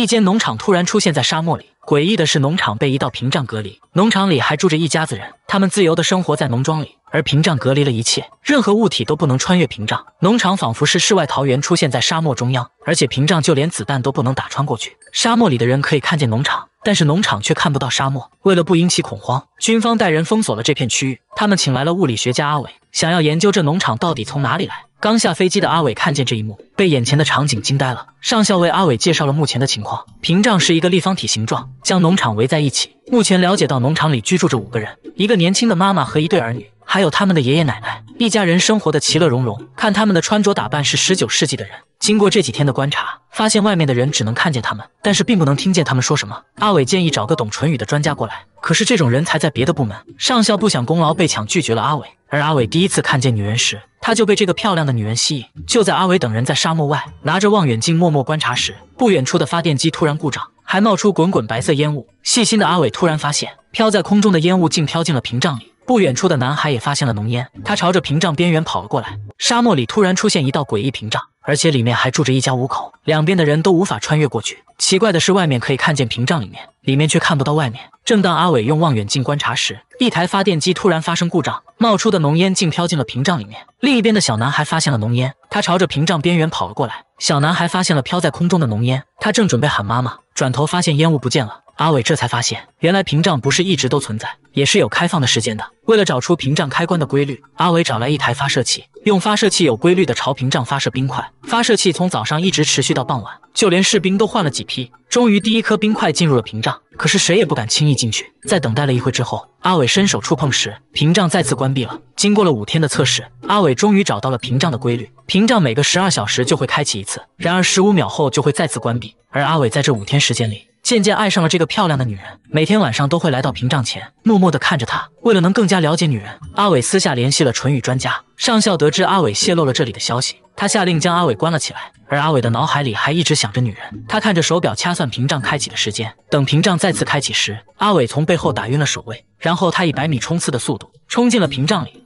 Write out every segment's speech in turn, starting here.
一间农场突然出现在沙漠里，诡异的是，农场被一道屏障隔离。农场里还住着一家子人，他们自由的生活在农庄里，而屏障隔离了一切，任何物体都不能穿越屏障。农场仿佛是世外桃源，出现在沙漠中央，而且屏障就连子弹都不能打穿过去。沙漠里的人可以看见农场，但是农场却看不到沙漠。为了不引起恐慌，军方带人封锁了这片区域。他们请来了物理学家阿伟，想要研究这农场到底从哪里来。刚下飞机的阿伟看见这一幕，被眼前的场景惊呆了。上校为阿伟介绍了目前的情况：屏障是一个立方体形状，将农场围在一起。目前了解到，农场里居住着五个人，一个年轻的妈妈和一对儿女，还有他们的爷爷奶奶。一家人生活的其乐融融。看他们的穿着打扮，是十九世纪的人。经过这几天的观察。发现外面的人只能看见他们，但是并不能听见他们说什么。阿伟建议找个懂唇语的专家过来，可是这种人才在别的部门。上校不想功劳被抢，拒绝了阿伟。而阿伟第一次看见女人时，他就被这个漂亮的女人吸引。就在阿伟等人在沙漠外拿着望远镜默默观察时，不远处的发电机突然故障，还冒出滚滚白色烟雾。细心的阿伟突然发现，飘在空中的烟雾竟飘进了屏障里。不远处的男孩也发现了浓烟，他朝着屏障边缘跑了过来。沙漠里突然出现一道诡异屏障。而且里面还住着一家五口，两边的人都无法穿越过去。奇怪的是，外面可以看见屏障里面，里面却看不到外面。正当阿伟用望远镜观察时，一台发电机突然发生故障，冒出的浓烟竟飘进了屏障里面。另一边的小男孩发现了浓烟，他朝着屏障边缘跑了过来。小男孩发现了飘在空中的浓烟，他正准备喊妈妈，转头发现烟雾不见了。阿伟这才发现，原来屏障不是一直都存在，也是有开放的时间的。为了找出屏障开关的规律，阿伟找来一台发射器，用发射器有规律的朝屏障发射冰块。发射器从早上一直持续到傍晚，就连士兵都换了几批。终于，第一颗冰块进入了屏障，可是谁也不敢轻易进去。在等待了一会之后，阿伟伸手触碰时，屏障再次关闭了。经过了五天的测试，阿伟终于找到了屏障的规律：屏障每隔十二小时就会开启一次，然而十五秒后就会再次关闭。而阿伟在这五天时间里。渐渐爱上了这个漂亮的女人，每天晚上都会来到屏障前，默默地看着她。为了能更加了解女人，阿伟私下联系了唇语专家上校。得知阿伟泄露了这里的消息，他下令将阿伟关了起来。而阿伟的脑海里还一直想着女人。他看着手表，掐算屏障开启的时间。等屏障再次开启时，阿伟从背后打晕了守卫，然后他以百米冲刺的速度冲进了屏障里。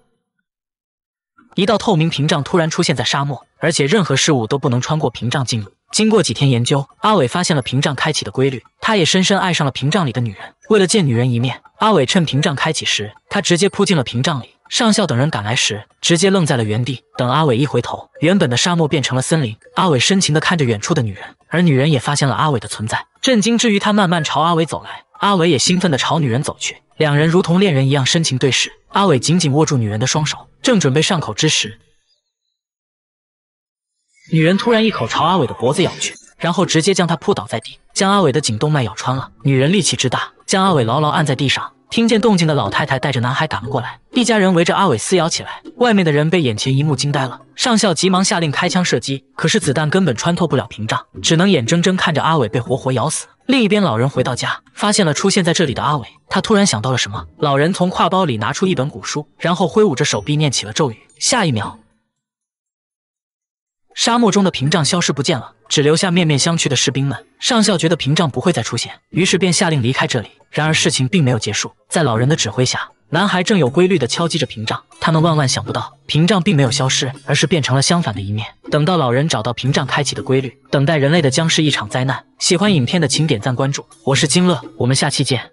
一道透明屏障突然出现在沙漠，而且任何事物都不能穿过屏障进入。经过几天研究，阿伟发现了屏障开启的规律。他也深深爱上了屏障里的女人。为了见女人一面，阿伟趁屏障开启时，他直接扑进了屏障里。上校等人赶来时，直接愣在了原地。等阿伟一回头，原本的沙漠变成了森林。阿伟深情地看着远处的女人，而女人也发现了阿伟的存在，震惊之余，他慢慢朝阿伟走来。阿伟也兴奋地朝女人走去，两人如同恋人一样深情对视。阿伟紧紧握住女人的双手，正准备上口之时。女人突然一口朝阿伟的脖子咬去，然后直接将他扑倒在地，将阿伟的颈动脉咬穿了。女人力气之大，将阿伟牢牢按在地上。听见动静的老太太带着男孩赶了过来，一家人围着阿伟撕咬起来。外面的人被眼前一幕惊呆了，上校急忙下令开枪射击，可是子弹根本穿透不了屏障，只能眼睁睁看着阿伟被活活咬死。另一边，老人回到家，发现了出现在这里的阿伟，他突然想到了什么，老人从挎包里拿出一本古书，然后挥舞着手臂念起了咒语，下一秒。沙漠中的屏障消失不见了，只留下面面相觑的士兵们。上校觉得屏障不会再出现，于是便下令离开这里。然而事情并没有结束，在老人的指挥下，男孩正有规律地敲击着屏障。他们万万想不到，屏障并没有消失，而是变成了相反的一面。等到老人找到屏障开启的规律，等待人类的将是一场灾难。喜欢影片的请点赞关注，我是金乐，我们下期见。